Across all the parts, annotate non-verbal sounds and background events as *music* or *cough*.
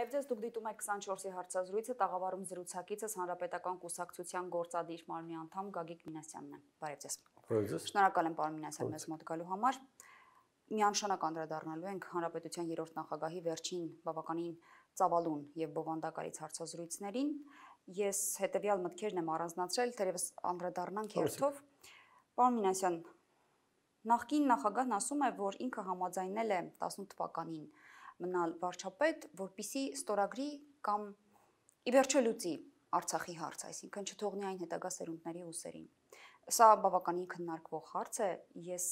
Բարև ձեզ, դուք դիտում եք 24-ի հարցազրույցը տաղավարում զրուցակիցս Հանրապետական կուսակցության գործադիր մարմնի անդամ Գագիկ Մինասյանն է։ Բարև ձեզ։ Բարև ձեզ։ Շնորհակալ եմ պարոն Մինասյան մեզ մոտ գալու համար։ Միանշանակ անդրադառնալու ենք Հանրապետության երրորդ նախագահի վերջին բավականին ծավալուն եւ բովանդակարից հարցազրույցներին։ Ես հետեւյալ մտքերն եմ առանձնացրել, թերևս անդրադառնանք հերթով։ Պարոն Մինասյան, նախկին նախագահն ասում է, որ ինքը համաձայնել է 18 թվականին մնալ վարչապետ, որpիսի ստորագրի կամ ի վերջո լուծի Արցախի հարց, այսինքն չթողնի այն հետագա սերունդների ուսերին։ Սա բավականին քննարկվող հարց է։ Ես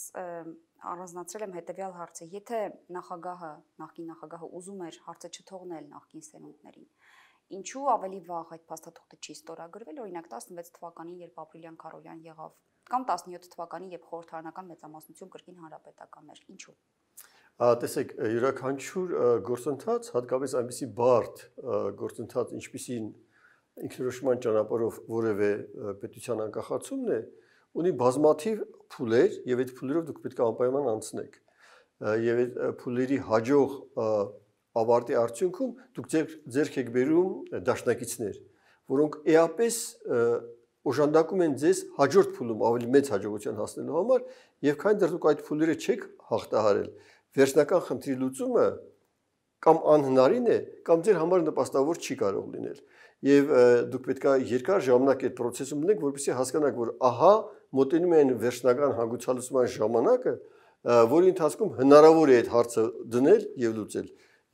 առանձնացրել եմ հետևյալ հարցը. եթե նախագահը, նախկին նախագահը ուզում էր հարցը չթողնել նախկին սերունդներին, ինչու ավելի վաղ այդ փաստաթուղթը չի ստորագրվել, օրինակ 16 թվականին, երբ Ապրիլյան Կարոլյան եղավ, կամ 17 թվականին, երբ խորհրդարանական մեծամասնություն կրկին հանրապետական էր։ Ինչու՞ տեսեք յուրաքանչյուր գործընթաց հատկապես այնպիսի բարդ գործընթաց ինչպիսին ինքնորոշման ճանապարհով որևէ պետության անկախացումն է ունի բազմաթիվ փուլեր եւ այդ փուլերով դուք պետք է անպայման անցնեք եւ այդ փուլերի հաջող ավարտի արդյունքում դուք ձեր ձերք եք բերում դաշնակիցներ որոնք էապես օժանդակում են ձեզ հաջորդ փուլում ավելի մեծ հաջողության հասնելու համար եւ քան դեռ դուք այդ փուլերը չեք հաղթահարել վերջնական խնդրի լուծումը կամ անհնարին է, կամ ձեր համար նպաստավոր չի կարող լինել։ Եվ դուք պետքա երկար ժամանակ այդ process-ում ունեք, որպեսզի հասկանաք, որ ահա մոտենում է այն վերջնական հանգուցալուծման ժամանակը, որի ընթացքում հնարավոր է այդ հարցը դնել եւ լուծել։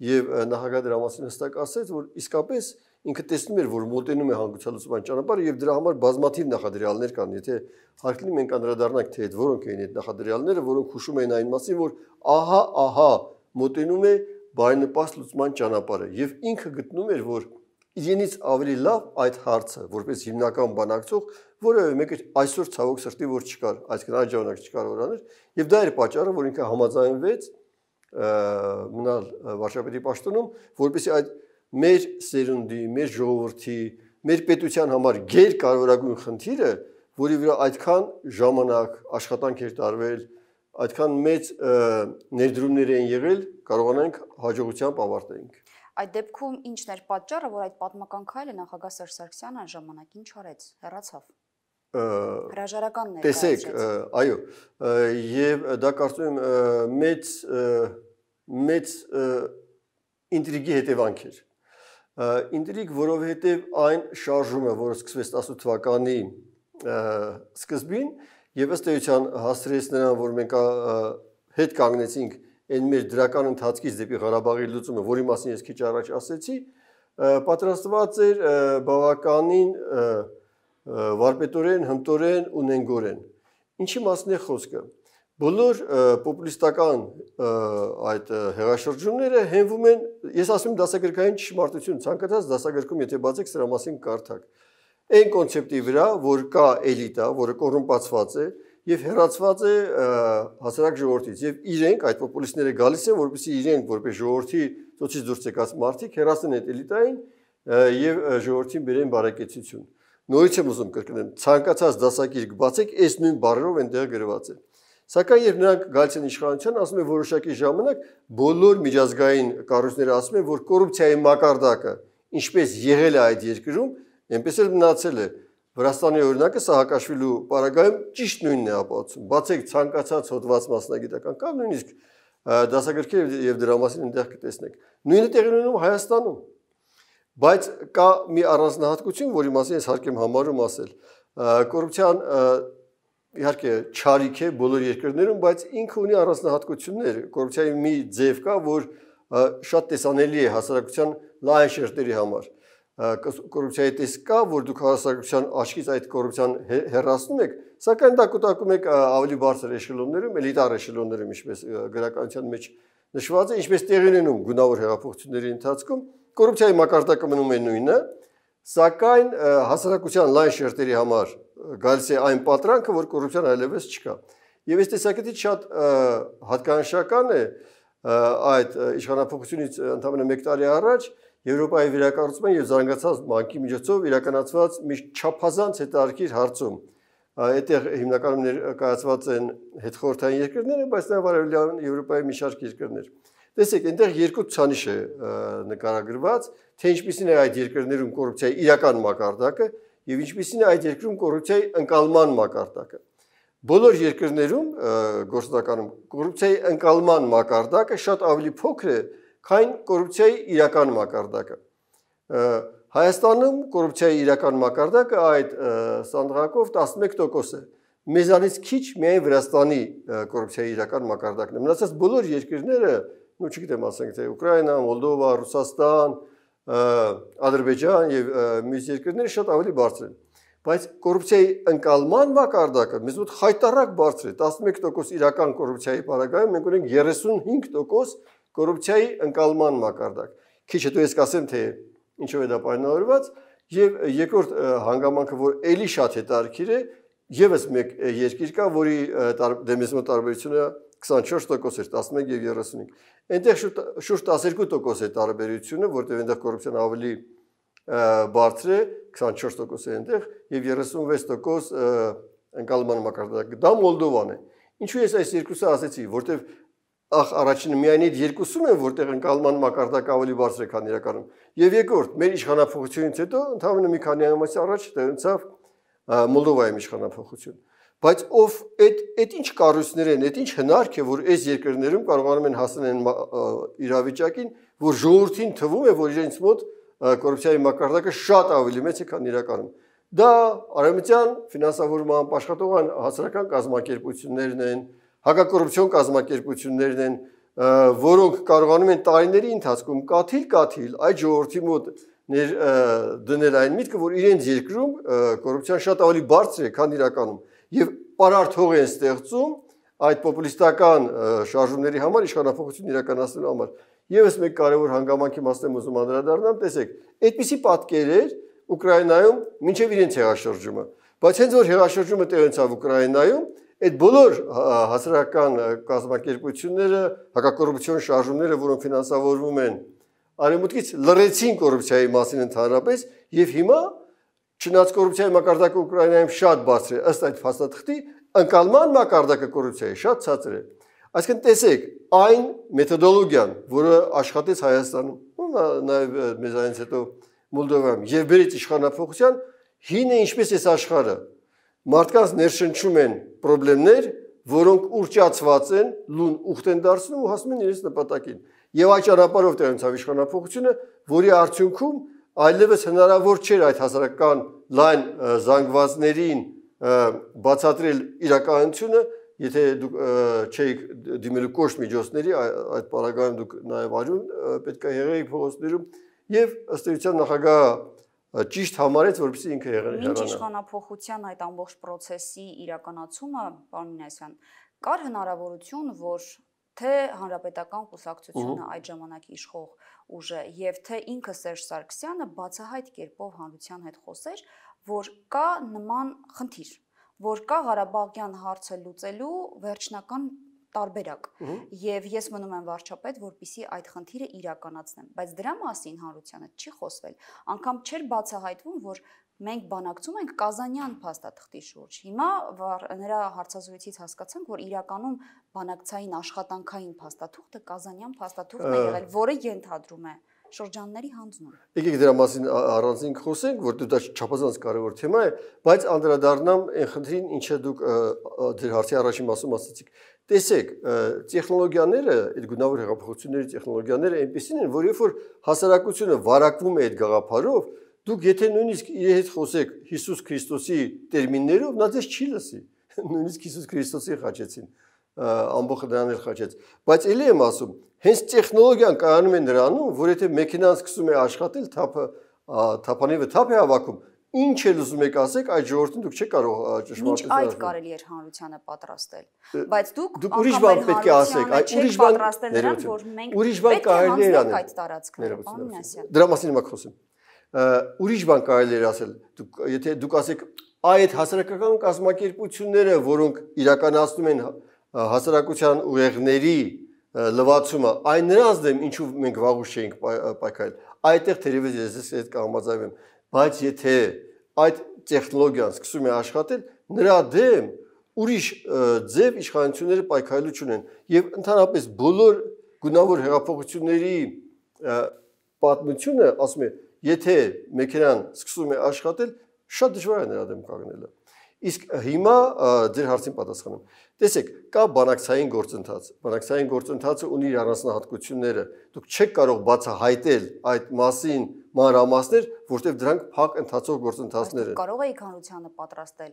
Եվ նահանգ դրա մասին հստակ ասաց, որ իսկապես ինքը տեսնում էր, որ մոտենում է հանգուցալուծման ճանապարհը եւ դրա համար բազմաթիվ նախադրյալներ կան, եթե հարկլի մենք անդրադառնանք թե այդ որոնք էին այդ նախադրյալները, որոնք հուշում էին այն մասին, որ ահա, ահա մոտենում է բարենպաստ լուծման ճանապարհը եւ ինքը գտնում էր, որ իրենից ավելի լավ այդ հարցը որպես հիմնական բանակցող որևէ մեկը այսօր ցավոք սրտի որ չկար, այսինքն այդ ժամանակ չկար որաներ եւ դա էր պատճառը որ ինքը համաձայնվեց մնալ վարշավետի պաշտոնում որպեսի այդ մեր սերունդի, մեր ժողովրդի, մեր պետության համար ղեր կարևորագույն խնդիրը, որի վրա այդքան ժամանակ աշխատանք էր տարվել, այդքան մեծ ներդրումներ են եղել, կարողանանք հաջողությամբ ավարտենք։ Այդ դեպքում ի՞նչն էր պատճառը, որ այդ պատմական քայլը նախագահ Սերժ Սարգսյանը այն ժամանակ ինչ արեց, հեռացավ հրաժարական ներկայացրեց։ Տեսեք, այո, եւ դա կարծում եմ մեծ մեծ ինտրիգի հետևանք էր։ Ինտրիգ, որովհետև այն շարժումը, որը սկսվեց 18 թվականի սկզբին, եւ ըստ էության հասցրեց նրան, որ մենք հետ կանգնեցինք այն մեր դրական ընթացքից դեպի Ղարաբաղի լուծումը, որի մասին ես քիչ առաջ ասացի, պատրաստված էր բավականին վարպետորեն, հմտորեն ու նենգորեն։ Ինչի մասն է խոսքը։ Բոլոր պոպուլիստական այդ հեղաշրջումները հենվում են, ես ասում եմ դասագրքային ճշմարտություն, ցանկացած դասագրքում եթե բացեք սրա մասին կարդակ։ Այն կոնցեպտի վրա, որ կա էլիտա, որը կոռումպացված է եւ հերացված է հասարակ ժողովրդից եւ իրենք այդ պոպուլիստները գալիս են, որպեսզի իրենք որպես ժողովրդի ծոցից դուրս եկած մարդիկ հերացնեն այդ էլիտային եւ ժողովրդին բերեն բարեկեցություն։ Նորից եմ ուզում կրկնեմ, ցանկացած դասագիրք բացեք, այս նույն բառերով այնտեղ գրված է։ դա Սակայն երբ նրանք գալիս են իշխանության, ասում են որոշակի ժամանակ բոլոր միջազգային կառույցները ասում են, որ կոռուպցիայի մակարդակը ինչպես եղել է այդ երկրում, այնպես էլ մնացել է։ Վրաստանի օրինակը Սահակաշվիլու պարագայում ճիշտ նույնն է ապացուցում։ Բացեք ցանկացած հոդված մասնագիտական կամ նույնիսկ դասագրքեր եւ դրա մասին այնտեղ կտեսնեք։ Նույնը տեղի ունենում Հայաստանում։ Բայց կա մի առանձնահատկություն, որի մասին ես հարկ եմ համարում ասել։ Կոռուպցիան իհարկե չարիք է բոլոր երկրներում, բայց ինքը ունի առանձնահատկություններ։ Կոռուպցիայի մի ձև կա, որ շատ տեսանելի է հասարակության լայն շերտերի համար։ Կոռուպցիայի տեսք կա, որ դուք հասարակության աչքից այդ կոռուպցիան հեռացնում եք, սակայն դա կուտակում եք ավելի բարձր էշելոններում, էլիտար էշելոններում, ինչպես քաղաքացիական մեջ նշված է, ինչպես տեղի ունենում գունավոր հեղափոխությունների ընթացքում, կոռուպցիայի մակարդակը մնում է նույնը, սակայն հասարակության լայն շերտերի համար գալիս է այն պատրանքը, որ կոռուպցիան այլևս չկա։ Եվ այս տեսակետից շատ հատկանշական է այդ իշխանապետությունից ընդամենը 1 տարի առաջ Եվրոպայի վերակառուցման եւ զարգացած բանկի միջոցով իրականացված մի չափազանց հետարքիր հարցում այդտեղ հիմնականում ներկայացված են հետխորթային երկրները, բայց նաև արևելյան Եվրոպայի մի շարք երկրներ։ Տեսեք, այնտեղ երկու ցանիշ է նկարագրված, թե ինչպիսին է այդ երկրներում կոռուպցիայի իրական մակարդակը եւ ինչպիսին է այդ երկրում կոռուպցիայի ընկալման մակարդակը։ Բոլոր երկրներում գործնականում կոռուպցիայի ընկալման մակարդակը շատ ավելի փոքր է, քան կոռուպցիայի իրական մակարդակը։ Հայաստանում կոռուպցիայի իրական մակարդակը այդ սանդղակով 11% է։ Մեզանից քիչ միայն Վրաստանի կոռուպցիայի իրական մակարդակն է։ Մնացած բոլոր երկրները, նո չգիտեմ ասենք թե Ուկրաինա, Մոլդովա, Ռուսաստան, Ադրբեջան եւ մյուս երկրները շատ ավելի բարձր են։ Բայց կոռուպցիայի ընկալման մակարդակը մեզ մոտ հայտարարակ բարձր է։ 11% իրական կոռուպցիայի պարագայում մենք ունենք 35% կոռուպցիայի ընկալման մակարդակ։ Քիչ հետո ես կասեմ թե ինչով է դա պայմանավորված եւ երկրորդ հանգամանքը, որ ելի շատ հետաքրքիր է, եւս մեկ երկիր կա, որի դեմեսմո տարբերությունը 24% էր 11 եւ 35։ Այնտեղ շուրջ 12% է տարբերությունը, որտեղ այնտեղ կոռուպցիան ավելի բարձր է 24% է այնտեղ եւ 36% ընկալման մակարդակը։ Դա Մոլդովան է։ Ինչու ես այս երկուսը ասացի, որտեղ ախ առաջինը միայն այդ երկուսում են, որտեղ ընկալման մակարդակը ավելի բարձր է, քան իրականում։ Եվ երկրորդ, մեր իշխանափոխությունից հետո ընդհանրապես մի քանի ամիս առաջ տեղնցավ Մոլդովայի իշխանափոխություն բայց ով այդ այդ ինչ կառույցներ են, այդ ինչ հնարք է, որ այս երկրներում կարողանում են հասնել այն իրավիճակին, որ ժողովրդին թվում է, որ իրենց մոտ կոռուպցիայի մակարդակը շատ ավելի մեծ է, քան իրականում։ Դա արևմտյան ֆինանսավորման աշխատողան հասարակական կազմակերպություններն են, հակակոռուպցիոն կազմակերպություններն են, որոնք կարողանում են տարիների ընթացքում կաթիլ-կաթիլ այդ ժողովրդի մոտ ներ դնել այն միտքը, որ իրենց երկրում կոռուպցիան շատ ավելի բարձր է, քան իրականում եւ պարարթող են ստեղծում այդ պոպուլիստական շարժումների համար իշխանապողություն իրականացնելու համար։ Եվս մեկ կարևոր հանգամանքի մասն եմ ուզում անդրադառնալ, տեսեք, այդպիսի պատկերեր Ուկրաինայում մինչև իրենց հեղաշրջումը, բայց հենց որ հեղաշրջումը տեղ ունեցավ Ուկրաինայում, այդ բոլոր հասարակական կազմակերպությունները, հակակոռուպցիոն շարժումները, որոնք ֆինանսավորվում են արևմուտքից, լրացին կոռուպցիայի մասին ընդհանրապես եւ հիմա Չնայած կոռուպցիայի մակարդակը Ուկրաինայում շատ բարձր է, ըստ այդ փաստաթղթի, ընկալման մակարդակը կոռուպցիայի շատ ցածր է։ Այսինքն տեսեք, այն մեթոդոլոգիան, որը աշխատեց Հայաստանում, նաև մեզ այնից հետո Մոլդովայում եւ բերեց իշխանապողության, հինը ինչպես էս աշխարհը մարդկանց ներշնչում են խնդիրներ, որոնք ուրճացված են, լուն ուխտ են դարձնում ու հասնում են իրենց նպատակին։ Եվ այդ ճանապարհով տեղնցավ իշխանապողությունը, որի արդյունքում այլևս հնարավոր չէր այդ հասարակական լայն զանգվածներին բացատրել իրականությունը, եթե դուք չէիք դիմելու կոշտ միջոցների այդ պարագայում դուք նաև արյուն պետք է եղեիք փողոցներում եւ ըստ էության նախագահը ճիշտ համարեց, որպեսզի ինքը եղել հեռանա։ Ինչ իշխանապողության այդ ամբողջ process-ի իրականացումը, պարոն Մինասյան, կար հնարավորություն, որ թե հանրապետական կուսակցությունը այդ ժամանակ իշխող ուժը եւ թե ինքը Սերժ Սարգսյանը բացահայտ կերպով հանրության հետ խոսեր, որ կա նման խնդիր, որ կա Ղարաբաղյան հարցը լուծելու վերջնական տարբերակ։ Եվ ես մնում եմ վարչապետ, որpիսի այդ խնդիրը իրականացնեմ, բայց դրա մասին հանրությանը չի խոսվել։ Անկամ չէր բացահայտվում, որ մենք բանակցում ենք Կազանյան փաստաթղթի շուրջ։ Հիմա նրա հարցազրույցից հասկացանք, որ իրականում բանակցային աշխատանքային փաստաթուղթը Կազանյան փաստաթուղթն է եղել, որը ենթադրում է շրջանների հանձնում։ Եկեք դրա մասին առանձին խոսենք, որտեղ դա չափազանց կարևոր թեմա է, բայց անդրադառնամ այն խնդրին, ինչը դուք ձեր հարցի առաջին մասում ասացիք։ Տեսեք, տեխնոլոգիաները, այդ գունավոր հեղափոխությունների տեխնոլոգիաները այնպեսին են, որ երբ որ հասարակությունը վարակվում է այդ գաղափարով, Դուք եթե նույնիսկ իր հետ խոսեք Հիսուս Քրիստոսի տերմիններով, նա ձեզ չի լսի։ *laughs* Նույնիսկ Հիսուս Քրիստոսի խաչեցին, ամբողջ դրան էլ խաչեց։ Բայց ելի եմ ասում, հենց տեխնոլոգիան կայանում է նրանում, որ եթե մեքենան սկսում է աշխատել, թափը թափանիվը թափ է հավաքում, ինչ էլ ուզում եք ասեք, այդ ժողովրդին դուք չեք կարող ճշմարտություն ասել։ Ինչ այդ կարելի էր հանրությանը պատրաստել։ Բայց դուք դուք ուրիշ բան պետք է ասեք, այդ ուրիշ բան պատրաստել նրան, որ մենք ուրիշ բան կարելի էր անել այդ տարածքները, պարոն Նասյան։ Դրա մասին հիմա խոսեմ ուրիշ բան կարելի էր ասել։ Դուք եթե դուք ասեք այդ հասարակական կազմակերպությունները, որոնք իրականացնում են հասարակության ուղեղների լվացումը, այն նրանց դեմ ինչու մենք վաղուց չենք պայքարել։ Այդտեղ թերևս ես այդ կհամաձայնեմ, բայց եթե այդ տեխնոլոգիան սկսում է աշխատել, նրա դեմ ուրիշ ձև իշխանությունները պայքարելու չունեն եւ ընդհանրապես բոլոր գունավոր հեղափոխությունների պատմությունը ասում է եթե մեքենան սկսում է աշխատել, շատ դժվար է նրա դեմ կանգնելը։ Իսկ հիմա ձեր հարցին պատասխանում։ Տեսեք, կա բանակցային գործընթաց։ Բանակցային գործընթացը ունի իր առանձնահատկությունները։ Դուք չեք կարող բացահայտել այդ մասին մանրամասներ, որտեղ դրանք փակ ընթացող գործընթացներ են։ Կարող էիք հանրությանը պատրաստել։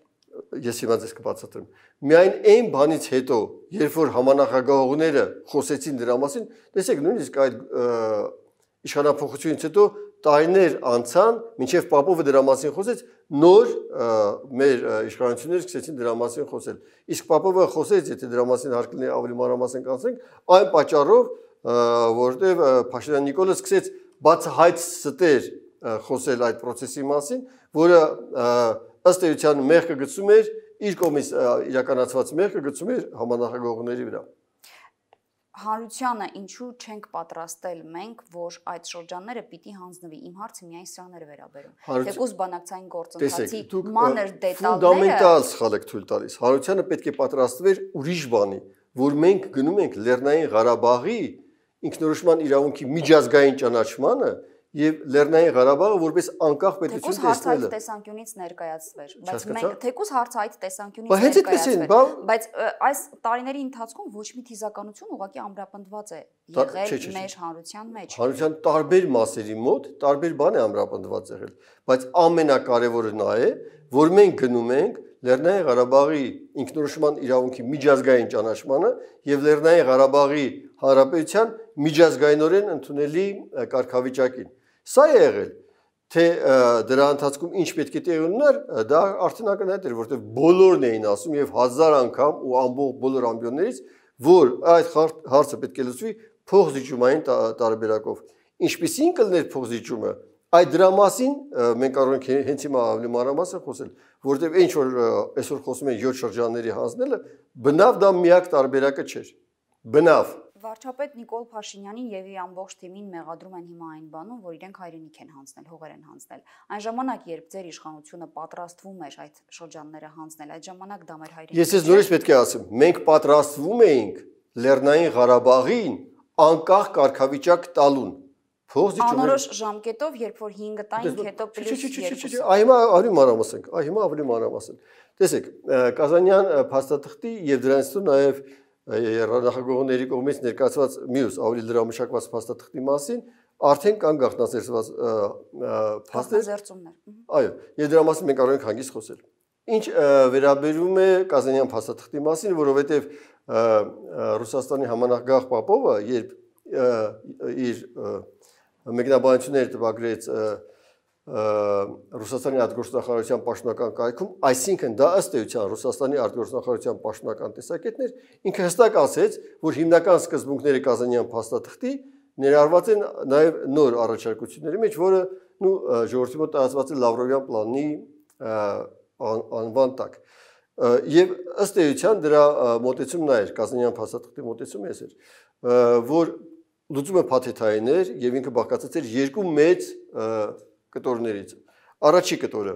Ես հիմա ձեզ կբացատրեմ։ Միայն այն բանից հետո, երբ որ համանախագահողները խոսեցին դրա մասին, տեսեք, նույնիսկ այդ իշխանապողությունից հետո տարիներ անցան, մինչև Պապովը դրա մասին խոսեց, նոր մեր իշխանությունները սկսեցին դրա մասին խոսել։ Իսկ Պապովը խոսեց, եթե դրա մասին հարկ լինի ավելի մանրամասն կանցնենք, այն պատճառով, որտեղ Փաշինյան Նիկոլը սկսեց բացահայտ ստեր խոսել այդ process-ի մասին, որը ըստ էության մեղքը գցում էր իր կողմից իրականացված մեղքը գցում էր համանախագողների վրա հանրությանը ինչու չենք պատրաստել մենք, որ այդ շրջանները պիտի հանձնվի։ Իմ հարցը միայն սրան էր վերաբերում։ Թեկուզ դե բանակցային գործընթացի մանր դետալները ֆունդամենտալ սխալ եք թույլ տալիս։ Հանրությանը պետք է պատրաստվեր ուրիշ բանի, որ մենք գնում ենք Լեռնային Ղարաբաղի ինքնորոշման իրավունքի միջազգային ճանաչմանը, եւ Լեռնային Ղարաբաղը որպես անկախ պետություն տեսնելը։ Թեկուզ հարցային տեսանկյունից ներկայացվեր, բայց մենք թեկուզ հարցային տեսանկյունից ներկայացվեր, բայց այս տարիների ընթացքում ոչ մի թիզականություն ուղղակի ամրապնդված է եղել մեր հանրության մեջ։ Հանրության տարբեր մասերի մոտ տարբեր բան է ամրապնդված եղել, բայց ամենակարևորը նա է, որ մենք գնում ենք Լեռնային Ղարաբաղի ինքնորոշման իրավունքի միջազգային ճանաչմանը եւ Լեռնային Ղարաբաղի հանրապետության միջազգայինորեն ընդունելի կարգավիճակին։ Սա է եղել թե դրա ընթացքում ինչ պետք է տեղի ունենար, դա արդեն ակնհայտ էր, որովհետև բոլորն էին ասում եւ հազար անգամ ու ամբողջ բոլոր ամբիոններից, որ այդ հարցը պետք է լուծվի փողզիջումային տարբերակով։ Ինչպիսին կլներ փողզիջումը, այդ դրա մասին մենք կարող ենք հենց հիմա ավելի մանրամասն խոսել, որովհետև ինչ որ այսօր խոսում են 7 շրջանների հանձնելը, բնավ դա միակ տարբերակը չէր։ Բնավ Վարչապետ Նիկոլ Փաշինյանին եւ իր ամբողջ թիմին մեղադրում են հիմա այն բանում, որ իրենք հայրենիք են հանձնել, հողեր են հանձնել։ Այն ժամանակ, երբ ձեր իշխանությունը պատրաստվում էր այդ շրջանները հանձնել, այդ ժամանակ դա մեր հայրենիքն էր։ Ես ես նորից պետք է ասեմ, մենք պատրաստվում էինք Լեռնային Ղարաբաղին անկախ կարգավիճակ տալուն։ Փողզի ճուղի։ Անորոշ ժամկետով, երբ որ 5 տայինք հետո պլյուս 2։ Այ հիմա ավելի մանրամասենք, այ հիմա ավելի մանրամասենք։ Տեսեք, Կազանյան փաստաթղթի եւ դրանից հետո նաեւ երրադահագողների կողմից ներկայացված մյուս ավելի լրամշակված փաստաթղթի մասին արդեն կան գաղտնասերված փաստեր զերծումներ։ Այո, եւ դրա մասին մենք կարող ենք հագից խոսել։ Ինչ վերաբերում է Կազանյան փաստաթղթի մասին, որովհետեւ Ռուսաստանի համանախագահ Պապովը երբ իր մեկնաբանություններ տպագրեց և, և, և, և, և, և, և, և, և, Ռուսաստանի արտգործնախարարության պաշտոնական կայքում, այսինքն դա ըստ էության Ռուսաստանի արտգործնախարարության պաշտոնական տեսակետներ ինքը հստակ ասեց, որ հիմնական սկզբունքները Կազանյան փաստաթղթի ներառված են նաև նոր առաջարկությունների մեջ, որը նու ժողովրդի մոտ տարածված է Լավրովյան պլանի անվան տակ։ Եվ ըստ էության դրա մոտեցումն այր Կազանյան փաստաթղթի մոտեցումը էս էր, որ լուծումը փաթեթային էր եւ ինքը բաղկացած էր երկու մեծ կտորներից։ Առաջի կտորը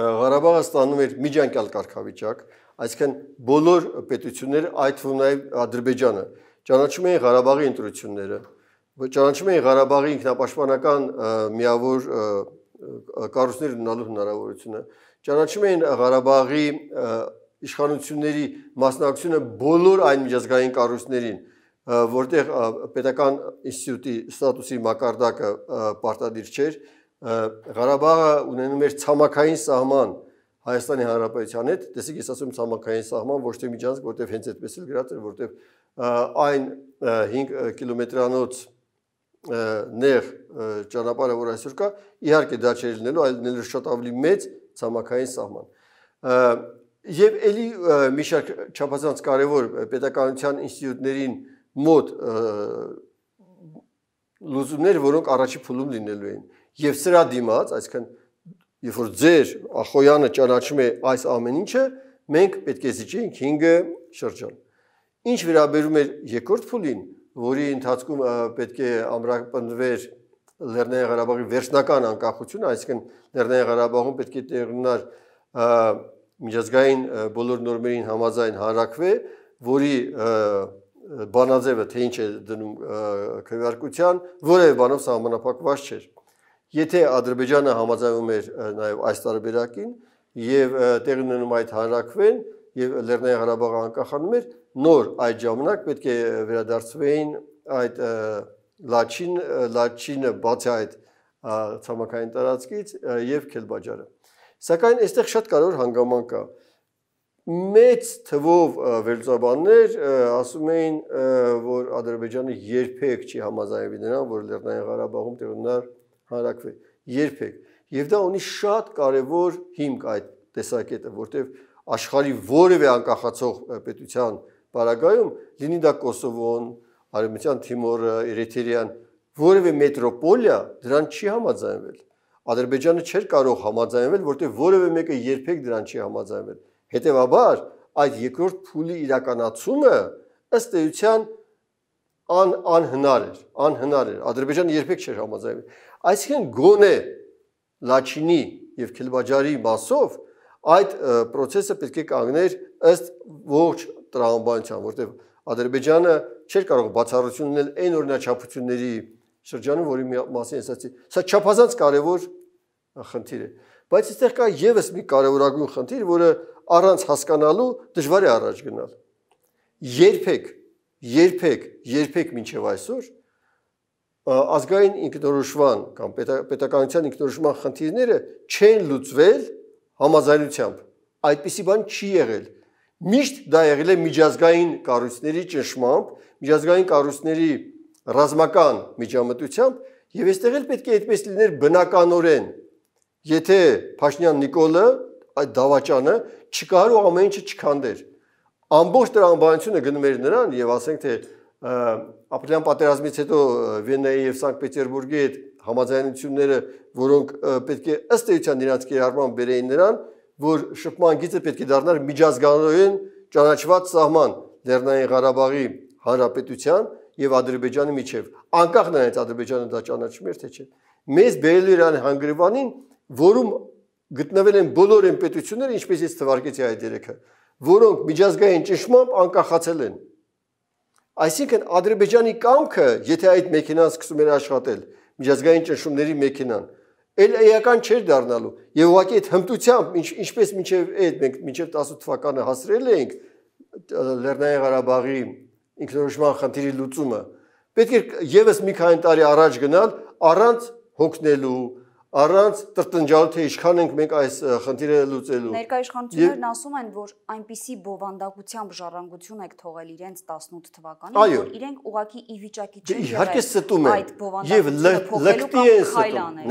Ղարաբաղը ստանում էր միջանկյալ կարգավիճակ, այսինքն բոլոր պետությունները, այդ թվում նաև Ադրբեջանը, ճանաչում էին Ղարաբաղի ընտրությունները, ճանաչում էին Ղարաբաղի ինքնապաշտպանական միավոր կառույցներ ունենալու հնարավորությունը, ճանաչում էին Ղարաբաղի իշխանությունների մասնակցությունը բոլոր այն միջազգային կառույցներին, որտեղ պետական ինստիտուտի ստատուսի մակարդակը պարտադիր չէր, Ղարաբաղը ունենում էր ցամաքային սահման Հայաստանի Հանրապետության հետ, տեսեք ես ասում ցամաքային սահման ոչ թե միջանց, որտեղ հենց այդպես էլ գրած էր, որտեղ այն 5 կիլոմետրանոց նեղ ճանապարհը, որ այսօր կա, իհարկե դա չէր լինելու, այլ լինելու շատ ավելի մեծ ցամաքային սահման։ Եվ ելի մի շարք չափազանց կարևոր պետականության ինստիտուտներին մոտ լուծումներ, որոնք առաջի փուլում լինելու էին։ Եվ սրա դիմաց, այսինքն երբ որ ձեր Ախոյանը ճանաչում է այս ամեն ինչը, մենք պետք է զիջենք 5-ը շրջան։ Ինչ վերաբերում է երկրորդ փուլին, որի ընթացքում պետք է ամրապնդվեր Լեռնային Ղարաբաղի վերջնական անկախությունը, այսինքն Լեռնային Ղարաբաղում պետք է տեղնար միջազգային բոլոր նորմերին համաձայն հանրակվե, որի և, բանաձևը թե ինչ է դնում քվեարկության, որևէ բանով համանապակված չէր։ Եթե Ադրբեջանը համաձայնվում էր նաև այս տարբերակին եւ տեղի ունենում այդ հանրակվեն եւ Լեռնային Ղարաբաղը անկախանում էր, նոր այդ ժամանակ պետք է վերադարձվեին այդ Լաչին, Լաչինը բացի այդ ցամաքային տարածքից եւ Քելբաջարը։ Սակայն այստեղ շատ կարևոր հանգամանք կա։ կա մեծ թվով վերլուծաբաններ ասում էին, որ Ադրբեջանը երբեք չի համաձայնվի նրան, որ Լեռնային Ղարաբաղում տեղնար հանրակրվի։ Երբեք։ Եվ դա ունի շատ կարևոր հիմք այդ տեսակետը, որտեղ աշխարի որևէ անկախացող պետության բարակայում լինի դա Կոսովոն, Արևմտյան Թիմորը, Էրեթերիան, որևէ մետրոպոլիա դրան չի համաձայնվել։ Ադրբեջանը չէր կարող համաձայնվել, որտեղ որևէ մեկը երբեք դրան չի համաձայնվել Հետևաբար այդ երկրորդ փուլի իրականացումը ըստ էության ան անհնար էր, անհնար էր։ Ադրբեջանը երբեք չէր համաձայնվել։ Այսինքն գոնե Լաչինի եւ Քելբաջարի մասով այդ process-ը պետք է կանգներ ըստ ողջ տրամաբանության, որտեղ Ադրբեջանը չէր կարող բացառություն ունել այն օրինաչափությունների շրջանում, որի մասին ես ասացի։ Սա չափազանց կարևոր խնդիր է։ Բայց այստեղ կա եւս մի կարևորագույն խնդիր, որը առանց հասկանալու դժվար է առաջ գնալ։ Երբեք, երբեք, երբեք մինչև այսօր ազգային ինքնորոշման կամ պետականության ինքնորոշման խնդիրները չեն լուծվել համազանությամբ։ Այդպիսի բան չի եղել։ Միշտ դա եղել է միջազգային կառույցների ճնշմամբ, միջազգային կառույցների ռազմական միջամտությամբ եւ այստեղ էլ պետք է այդպես լիներ բնականորեն։ Եթե Փաշնյան Նիկոլը այդ դավաճանը չկար ու ամեն ինչը չքանդեր։ Ամբողջ տրամաբանությունը գնում էր նրան եւ ասենք թե ապրիլյան պատերազմից հետո Վիեննայի եւ Սանկտ Պետերբուրգի հետ համաձայնությունները, որոնք պետք է ըստ էության իրաց կերարման բերեին նրան, որ շփման գիծը պետք է դառնար միջազգանային ճանաչված սահման Լեռնային Ղարաբաղի հանրապետության եւ Ադրբեջանի միջև։ Անկախ նրանից Ադրբեջանը դա ճանաչում էր թե չէ։ Մեզ բերելու իրան հանգրվանին, որում գտնվել են բոլոր այն պետությունները, ինչպես ես թվարկեցի այդ երեքը, որոնք միջազգային ճշմամբ անկախացել են։ Այսինքն Ադրբեջանի կամքը, եթե այդ մեքենան սկսում էր աշխատել, միջազգային ճնշումների մեքենան, այլ էական չէր դառնալու։ Եվ ուղղակի այդ հմտությամբ, ինչ, ինչպես մինչև այդ մենք մինչև 18 թվականը հասրել էինք Լեռնային Ղարաբաղի ինքնորոշման խնդիրի լուծումը, պետք էր եւս մի քանի տարի առաջ գնալ առանց հոգնելու, առանց տրտնջալու թե ինչքան ենք մենք այս խնդիրը լուծելու։ Ներկա իշխանություններն ասում են, որ այնպիսի բովանդակությամբ ժառանգություն եք թողել իրենց 18 թվականին, որ իրենք ուղակի ի վիճակի դե,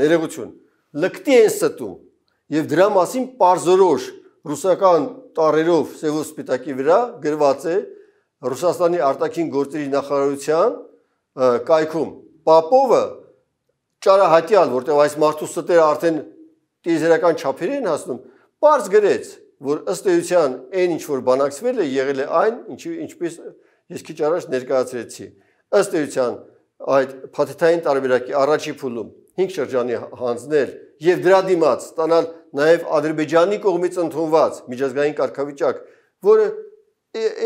չեն եղել։ Իհարկե ստում են։ Եվ լկտի են ստում։ Ներողություն։ Լկտի են ստում։ Եվ դրա մասին parzorosh ռուսական տարերով Սևո սպիտակի վրա գրված է Ռուսաստանի արտաքին գործերի նախարարության կայքում Պապովը ճարահատյալ, որտեղ այս մարդու ստերը արդեն տիեզերական չափերի են հասնում, բարձ գրեց, որ ըստ էության այն ինչ որ բանակցվել է, եղել է այն, ինչի ինչպես ես քիչ առաջ ներկայացրեցի։ Ըստ էության այդ փաթեթային տարբերակի առաջի փուլում 5 շրջանի հանձնել եւ դրա դիմաց ստանալ նաեւ Ադրբեջանի կողմից ընդունված միջազգային կարգավիճակ, որը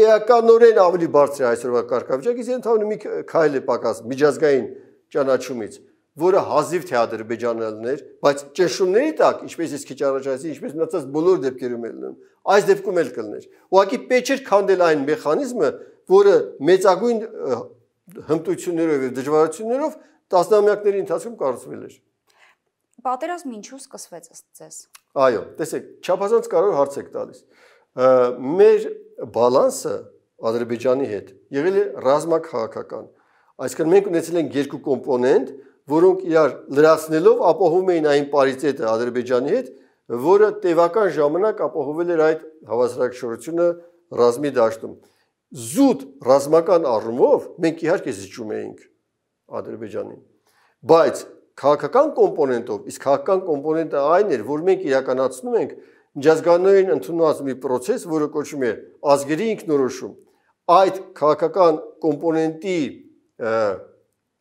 էականորեն ավելի բարձր է այսօրվա կարգավիճակից, ընդհանրապես մի քայլ է պակաս միջազգային ճանաչումից որը հազիվ թե ադրբեջանելն էր, բայց ճնշումների տակ, ինչպես ես քիչ առաջ ասի, ինչպես մնացած բոլոր դեպքերում էլ լինում, այս դեպքում էլ կլներ։ Ուղղակի պետք էր քանդել այն մեխանիզմը, որը մեծագույն հմտություններով եւ դժվարություններով տասնամյակների ընթացքում կառուցվել էր։ Պատերազմը ինչու սկսվեց ըստ ձեզ։ Այո, տեսեք, չափազանց կարող հարց եք տալիս։ Մեր բալանսը Ադրբեջանի հետ եղել է ռազմաքաղաքական։ Այսինքն մենք ունեցել ենք երկու կոմպոնենտ, որոնք իրար լրացնելով ապահովում էին այն պարիտետը Ադրբեջանի հետ, որը տևական ժամանակ ապահովել էր այդ հավասարակշռությունը ռազմի դաշտում։ Զուտ ռազմական առումով մենք իհարկե զիջում էինք Ադրբեջանին, բայց քաղաքական կոմպոնենտով, իսկ քաղաքական կոմպոնենտը այն էր, որ մենք իրականացնում ենք միջազգանային ընդունված մի process, որը կոչվում է ազգերի ինքնորոշում։ Այդ քաղաքական կոմպոնենտի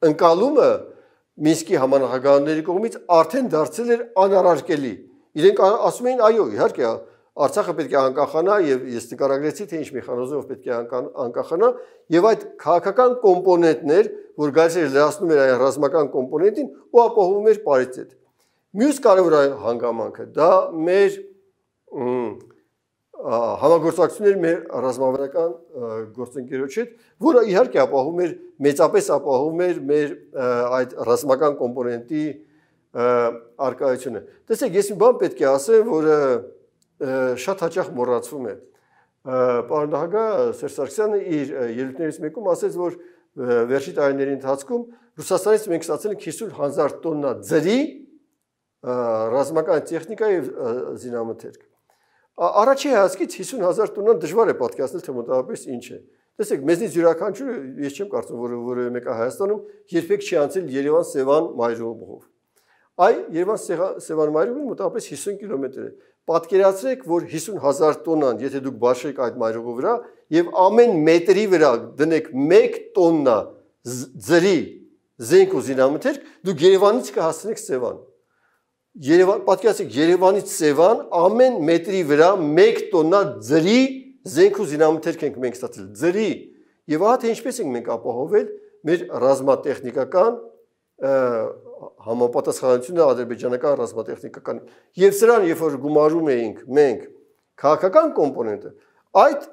ընկալումը Մինսկի համանախագահաների կողմից արդեն դարձել էր անարարկելի։ Իրենք ասում էին այո, իհարկե Արցախը պետք է անկախանա եւ ես նկարագրեցի թե ինչ մեխանիզմով պետք է անկախանա եւ այդ քաղաքական կոմպոնենտներ, որ գալիս էր լրացնում էր այն ռազմական կոմպոնենտին ու ապահովում էր պարիտետ։ Մյուս կարևոր հանգամանքը դա մեր համագործակցություններ մեր ռազմավարական գործընկերոջ հետ, որը իհարկե ապահում էր մեծապես ապահում էր մեր այդ ռազմական կոմպոնենտի արկայությունը։ Տեսեք, ես մի բան պետք է ասեմ, որը շատ հաճախ մոռացվում է։ Պարոն Նահագահ Սերժ Սարգսյանը իր ելույթներից մեկում ասեց, որ վերջի տարիների ընթացքում Ռուսաստանից մենք ստացել ենք 50000 տոննա ձրի ռազմական տեխնիկա եւ զինամթերք Առաջի հայացքից 50000 տոննան դժվար է պատկերացնել թե մոտավորապես ինչ է։ Տեսեք, մեզնից յուրաքանչյուրը ես չեմ կարծում, որ որևէ մեկը Հայաստանում երբեք չի անցել Երևան Սևան մայրուղով։ Այ Երևան Սևան մայրուղին մոտավորապես 50 կիլոմետր է։ Պատկերացրեք, որ 50000 տոննան, եթե դուք բաշխեք այդ մայրուղի վրա եւ ամեն մետրի վրա դնեք 1 տոննա ջրի զենք ու զինամթերք, դուք Երևանից կհասնեք Սևան։ Երևան, պատկերացեք, Երևանից Սևան ամեն մետրի վրա 1 տոննա ձրի զենք ու զինամթերք ենք մենք ստացել, ձրի։ Եվ ահա թե ինչպես ենք մենք ապահովել մեր ռազմատեխնիկական համապատասխանությունը ադրբեջանական ռազմատեխնիկական։ Եվ սրան, երբ որ գումարում էինք մենք քաղաքական կոմպոնենտը, այդ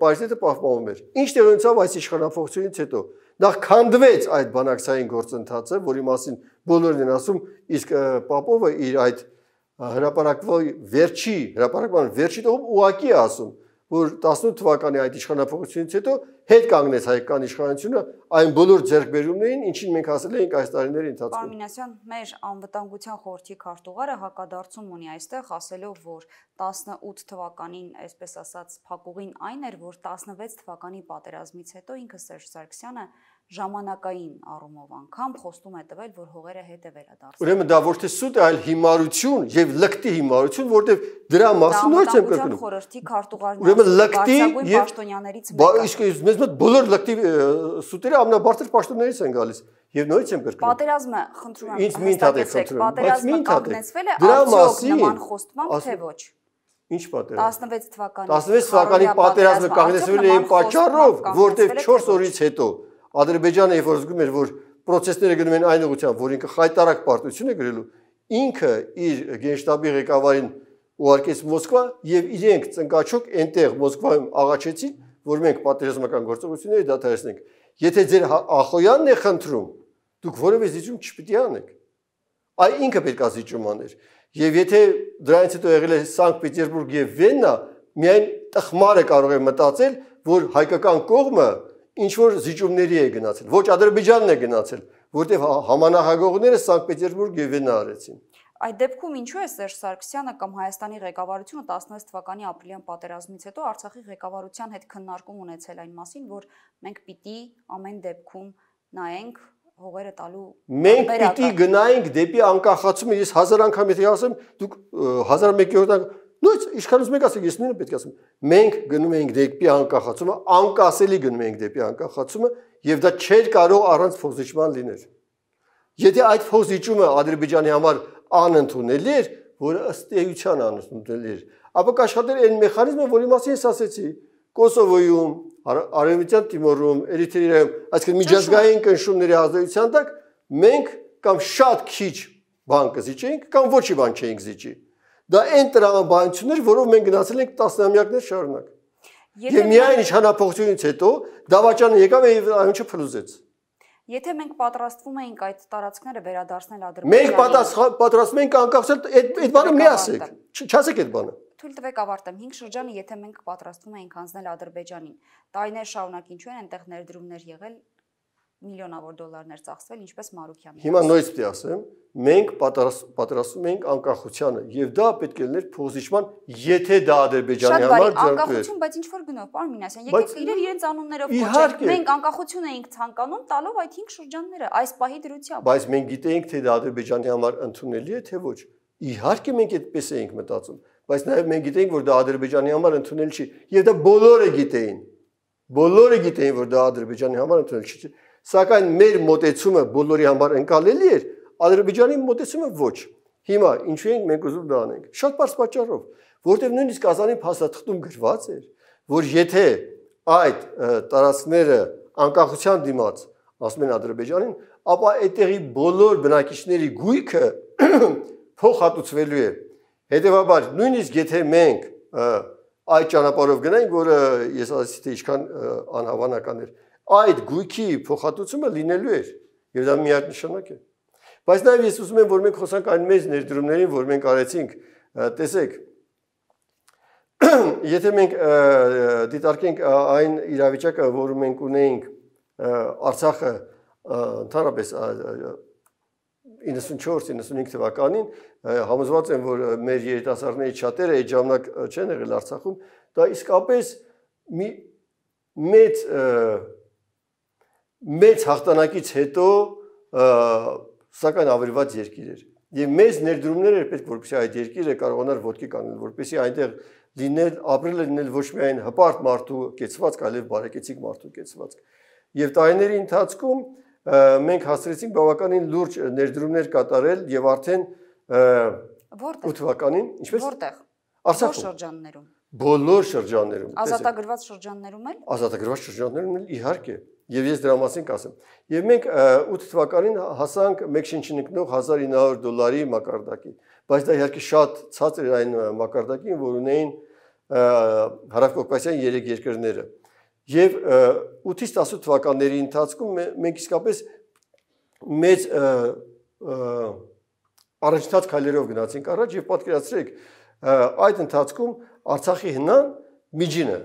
պայծետը պահպանվում էր։ Ինչ տեղ ունեցավ այս իշխանապողությունից հետո։ Նախ քանդվեց այդ բանակցային գործընթացը, որի մասին բոլորն են ասում, իսկ Պապովը իր այդ հրաապարակվող վերջի, հրաապարակման վերջի տողում ուղակի ասում, որ 18 թվականի այդ իշխանապողությունից հետո հետ կանգնեց հայկական իշխանությունը այն բոլոր ձեռքբերումներին, ինչին մենք հասել էինք այս տարիների ընթացքում։ Պարմինասյան, մեր անվտանգության խորհրդի քարտուղարը հակադարձում ունի այստեղ, ասելով, որ 18 թվականին, այսպես ասած, փակուղին այն էր, որ 16 թվականի պատերազմից հետո ինքը Սերժ Սարգսյանը ժամանակային առումով անգամ խոստում է տվել, որ հողերը հետ է վերադարձել։ Ուրեմն դա ոչ թե սուտ է, այլ հիմարություն եւ լկտի հիմարություն, որտեղ դրա մասին ոչ եմ կրկնում։ Խորհրդի քարտուղարն Ուրեմն լկտի եւ պաշտոնյաներից մեկը։ Բայց իսկ մեզ մոտ բոլոր լկտի սուտերը ամենաբարձր պաշտոններից են գալիս։ Եվ նույնց եմ կրկնում։ Պատերազմը, խնդրում եմ, ինձ մի հատ է խնդրում, բայց մի հատ է։ Դրա մասին նման խոստում թե ոչ։ Ինչ պատերազմ։ 16 թվականի 16 թվականի պատերազմը կանգնեցվել է այն պատճառով, որտեղ 4 օրից հետո Ադրբեջանը երբ որ զգում էր, որ process-ները գնում են այն ուղղությամբ, որ ինքը խայտարակ պարտություն է գրելու, ինքը իր գենշտաբի ղեկավարին ուղարկեց Մոսկվա եւ իրենք ծնկաչոք այնտեղ Մոսկվայում աղաչեցին, որ մենք պատերազմական գործողությունները դադարեցնենք։ Եթե ձեր հա- Ախոյանն է խնդրում, դուք որևէ զիջում չպիտի անեք։ Այ ինքը պետք է զիջում աներ։ Եվ եթե դրանից հետո եղել է Սանկտ Պետերբուրգ եւ Վեննա, միայն տխմարը կարող է մտածել, որ հայկական կողմը ինչ որ զիջումների է գնացել։ Ոչ Ադրբեջանն է գնացել, որտեղ հա-, համանահագողները Սանկտ Պետերբուրգ եւ Վենա արեցին։ Այդ դեպքում ինչու է Սերժ Սարգսյանը կամ Հայաստանի ղեկավարությունը 16 թվականի ապրիլյան պատերազմից հետո Արցախի ղեկավարության հետ քննարկում ունեցել այն մասին, որ մենք պիտի ամեն դեպքում նայենք հողերը տալու Մենք պիտի գնայինք դեպի անկախացումը, ես հազար անգամ եթե ասեմ, դուք 1001-րդ Նույնս իշխանից մեկ ասեք, ես նույնը պետք ասեմ։ Մենք գնում ենք դեպի անկախացումը, անկասելի գնում ենք դեպի անկախացումը, եւ դա չէր կարող առանց փոխզիջման լինել։ Եթե այդ փոխզիջումը Ադրբեջանի համար անընդունելի էր, որը ըստ էության անընդունելի էր, ապա կաշխատեր այն մեխանիզմը, որի մասին ես ասացի, Կոսովոյում, Արևմտյան Տիմորում, Էրիթրեայում, այսինքն միջազգային կնշումների ազդեցության տակ մենք կամ շատ քիչ բան կզիջենք, կամ ոչ մի բան չենք զիջի։ Դա այն տրամաբանություններ, որով մենք գնացել ենք տասնամյակներ շարունակ։ Եվ միայն իշխանապողությունից հետո դավաճանը եկավ եւ այն չփլուզեց։ Եթե մենք պատրաստվում էինք այդ տարածքները վերադարձնել Ադրբեջանին։ Մենք պատրաստվում ենք անկախացնել այդ այդ բանը մի ասեք։ Չասեք այդ բանը։ Թույլ տվեք ավարտեմ 5 շրջանը, եթե մենք պատրաստվում էինք անցնել Ադրբեջանին։ Տարիներ շարունակ ինչու են այնտեղ ներդրումներ եղել միլիոնավոր դոլարներ ծախսվել, ինչպես Մարուկյանը։ Հիմա նույնպես պիտի ասեմ, մենք պատրաստում ենք անկախությանը եւ դա պետք է լիներ փոխզիջման, եթե դա Ադրբեջանի համար ձեռք բերեր։ Անկախություն, բայց ինչ որ գնով, պարոն Մինասյան, եկեք իրեր իրենց անուններով կոչենք։ Մենք անկախություն էինք ցանկանում, տալով այդ 5 շրջանները այս պահի դրությամբ։ Բայց մենք գիտեինք, թե դա Ադրբեջանի համար ընդունելի է, թե ոչ։ Իհարկե մենք այդպես էինք մտածում, բայց նաեւ մենք գիտեինք, որ դա Ադրբեջանի համար ընդունելի չի, եւ դա բոլորը գիտեին։ Բոլորը գիտեին, որ դա Ադրբեջանի համար ընդունելի չի Սակայն մեր մտեցումը բոլորի համար ընկալելի էր, Ադրբեջանի մտեցումը ոչ։ Հիմա ինչու ենք մենք ուզում դա անենք։ Շատ բարձ պատճառով, որտեղ նույնիսկ Ազանի փաստաթղթում գրված էր, որ եթե այդ տարածքները անկախության դիմաց ասում են Ադրբեջանին, ապա այդտեղի բոլոր բնակիչների գույքը *clears throat* փոխհատուցվելու է։ Հետևաբար, նույնիսկ եթե մենք այդ ճանապարհով գնանք, որը ես ասացի թե ինչքան անհավանական էր, այդ գույքի փոխհատուցումը լինելու էր եւ դա միանշանակ է բայց նաեւ ես ուզում եմ որ մենք խոսանք այն մեծ ներդրումներին որ մենք արեցինք տեսեք *clears throat* եթե մենք դիտարկենք այն իրավիճակը, որ մենք ունեինք Արցախը ընդհանրապես 94-95 թվականին, համոզված եմ, որ մեր երիտասարդների շատերը այդ ժամանակ չեն եղել Արցախում, դա իսկապես մի մեծ և, մեծ հաղթանակից հետո սակայն ավերված երկիր էր եւ մեծ ներդրումներ էր պետք որպեսզի այդ երկիրը կարողանար ոտքի կանել որպեսզի այնտեղ լինել ապրել լինել ոչ միայն հպարտ մարդու կեցվածք այլև բարեկեցիկ մարդու կեցվածք եւ տարիների ընթացքում մենք հասցրեցինք բավականին լուրջ ներդրումներ կատարել եւ արդեն որտեղ 8 թվականին ինչպես որտեղ Արցախում շրջաններում բոլոր շրջաններում ազատագրված շրջաններում էլ ազատագրված շրջաններում իհարկե Եվ ես դրա մասին կասեմ։ Եվ մենք 8 թվականին հասանք 1 շնչին ընկնող 1900 դոլարի մակարդակի, բայց դա իհարկե շատ ցածր էր այն մակարդակին, որ ունեին հարավկովկասյան 3 երկրները։ Եվ 8-ից 18 թվականների ընթացքում մենք իսկապես մեծ առաջնահաց քայլերով գնացինք առաջ եւ պատկերացրեք այդ ընթացքում Արցախի հնան միջինը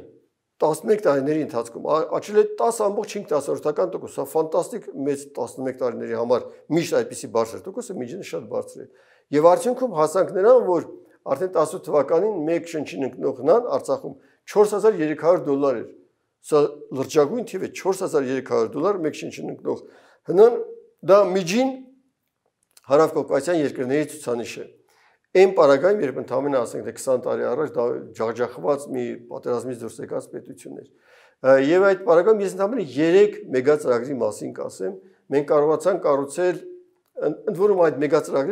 11 տարիների ընթացքում աճել է 10.5%-ական տոկոս, սա ֆանտաստիկ մեծ 11 տարիների համար միշտ այդպիսի բարձր տոկոսը միջինը շատ բարձր է։ Եվ արդյունքում հասանք նրան, որ արդեն 18 թվականին մեկ շնչին ընկնող նան Արցախում 4300 դոլար էր։ Սա լրջագույն թիվ է 4300 դոլար մեկ շնչին ընկնող։ Հնան դա միջին հարավկովկասյան երկրների ցուցանիշ է։ Այն պարագայում, երբ ընդամենը ասենք թե դե 20 տարի առաջ դա ջախջախված մի պատերազմից դուրս եկած պետություններ։ Եվ այդ պարագայում ես ընդամենը 3 մեգածրագրի մասին կասեմ։ Մենք կարողացանք կառուցել ընդ որում այդ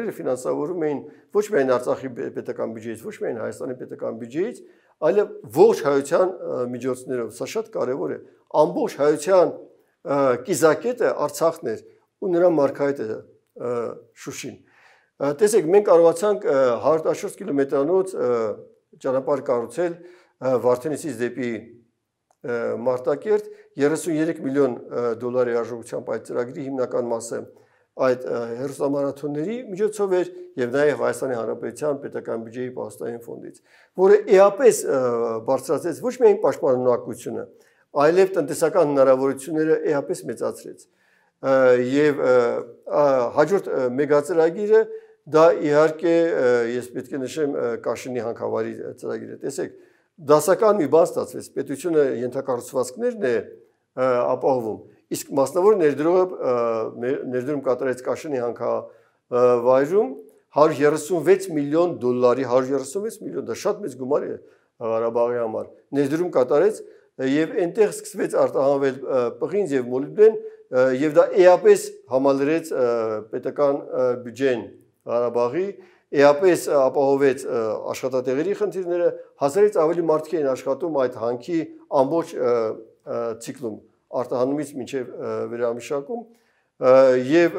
մեգածրագրերը ֆինանսավորում էին ոչ միայն Արցախի պետական բյուջեից, ոչ միայն Հայաստանի պետական բյուջեից, այլև ողջ հայության միջոցներով։ Սա շատ կարևոր է։ Ամբողջ հայության կիզակետը Արցախն էր ու նրա մարգայտը Շուշին։ Տեսեք, մենք կարողացանք 114 կիլոմետրանոց ճանապարհ կառուցել Վարդենիսից դեպի Մարտակերտ 33 միլիոն դոլարի արժողությամբ այդ ծրագրի հիմնական մասը այդ հերոսամարաթոնների միջոցով էր եւ նաեւ Հայաստանի Հանրապետության պետական բյուջեի պաշտային ֆոնդից, որը էապես բարձրացրեց ոչ միայն պաշտպանունակությունը, այլև տնտեսական հնարավորությունները էապես մեծացրեց։ Եվ հաջորդ մեգածրագիրը Դա իհարկե ես պետք է նշեմ Կաշինի հանքավարի ծրագիրը։ Տեսեք, դասական մի բան ստացվեց, պետությունը ենթակառուցվածքներն է ապահովում։ Իսկ մասնավոր ներդրումը ներդրում կատարեց Կաշինի հանքավայրում 136 միլիոն դոլարի 136 միլիոն դա շատ մեծ գումար է Ղարաբաղի համար ներդրում կատարեց եւ այնտեղ սկսվեց արտահանվել պղինձ եւ մոլիբդեն եւ դա էապես համալրեց պետական բյուջեն Ղարաբաղի էապես ապահովեց աշխատատեղերի խնդիրները, 1000-ից ավելի մարդիկ էին աշխատում այդ հանքի ամբողջ ցիկլում, արտահանումից մինչև վերամշակում եւ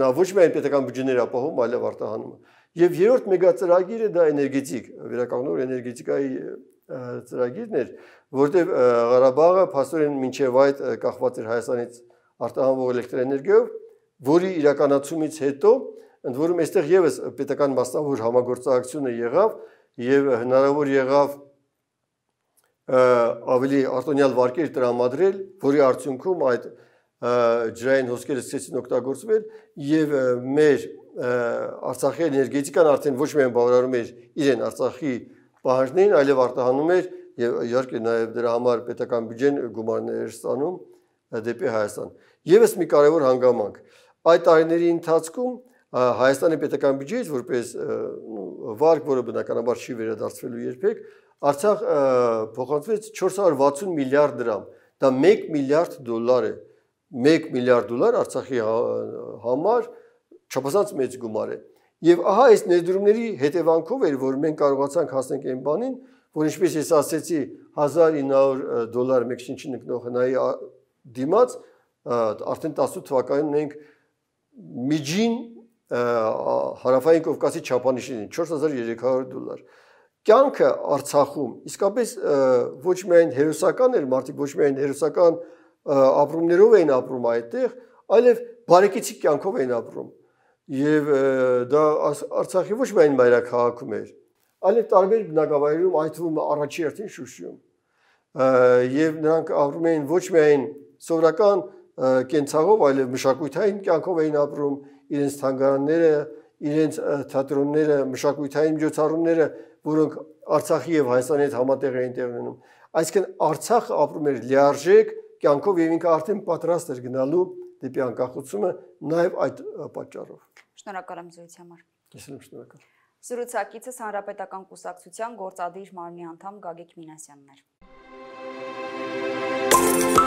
նա ոչ միայն պետական բյուջեներ ապահովում, այլև արտահանումը։ Եվ երրորդ մեգածրագիրը դա էներգետիկ, վերականգնող էներգետիկայի ծրագիրն էր, որտեղ Ղարաբաղը փաստորեն մինչև այդ կախված էր Հայաստանից արտահանվող էլեկտրակայանի էներգիայով, որի իրականացումից հետո ընդ որում այստեղ եւս պետական մասնավոր համագործակցությունը եղավ եւ հնարավոր եղավ ավելի արտոնյալ վարկեր տրամադրել, որի արդյունքում այդ ջրային հոսքերը սկսեցին օգտագործվել եւ մեր Արցախի էներգետիկան արդեն ոչ միայն բավարարում էր իրեն Արցախի պահանջներին, այլև արտահանում էր եւ իհարկե նաեւ դրա համար պետական բյուջեն գումարներ ստանում դեպի Հայաստան։ Եվս մի կարևոր հանգամանք։ Այդ տարիների ընթացքում Հայաստանի պետական բյուջեից որպես վարկ, որը բնականաբար չի վերադարձվելու երբեք, Արցախ փոխանցվեց 460 միլիարդ դրամ։ Դա 1 միլիարդ դոլար է։ 1 միլիարդ դոլար Արցախի համար չափազանց մեծ գումար է։ Եվ ահա այս ներդրումների հետևանքով էր, որ մենք կարողացանք հասնել այն բանին, որ ինչպես ես ասացի, 1900 դոլար մեկ շնչին ընկնող հնայի դիմաց արդեն 18 թվականին մենք միջին հարավային Կովկասի չափանիշին 4300 դոլար։ Կյանքը Արցախում իսկապես ոչ միայն հերոսական էր, մարդիկ ոչ միայն հերոսական ապրումներով էին ապրում այդտեղ, այլև բարեկեցիկ կյանքով էին ապրում։ Եվ դա Արցախի ոչ միայն մայրաքաղաքում էր, այլև տարբեր բնակավայրերում, այդ թվում առաջի հերթին Շուշիում։ Եվ նրանք ապրում էին ոչ միայն սովորական կենցաղով, այլև մշակութային կյանքով էին ապրում, իրենց թանգարանները, իրենց թատրոնները, մշակութային միջոցառումները, որոնք Արցախի եւ Հայաստանի հետ համատեղ էին տեղ ունենում։ Այսինքն Արցախը ապրում էր լիարժեք կյանքով եւ ինքը արդեն պատրաստ էր գնալու դեպի անկախությունը նաեւ այդ պատճառով։ Շնորհակալ եմ զրույցի համար։ Ես էլ շնորհակալ։ Զրուցակիցս հանրապետական կուսակցության գործադիր մարմնի անդամ Գագիկ Մինասյանն էր։ Thank you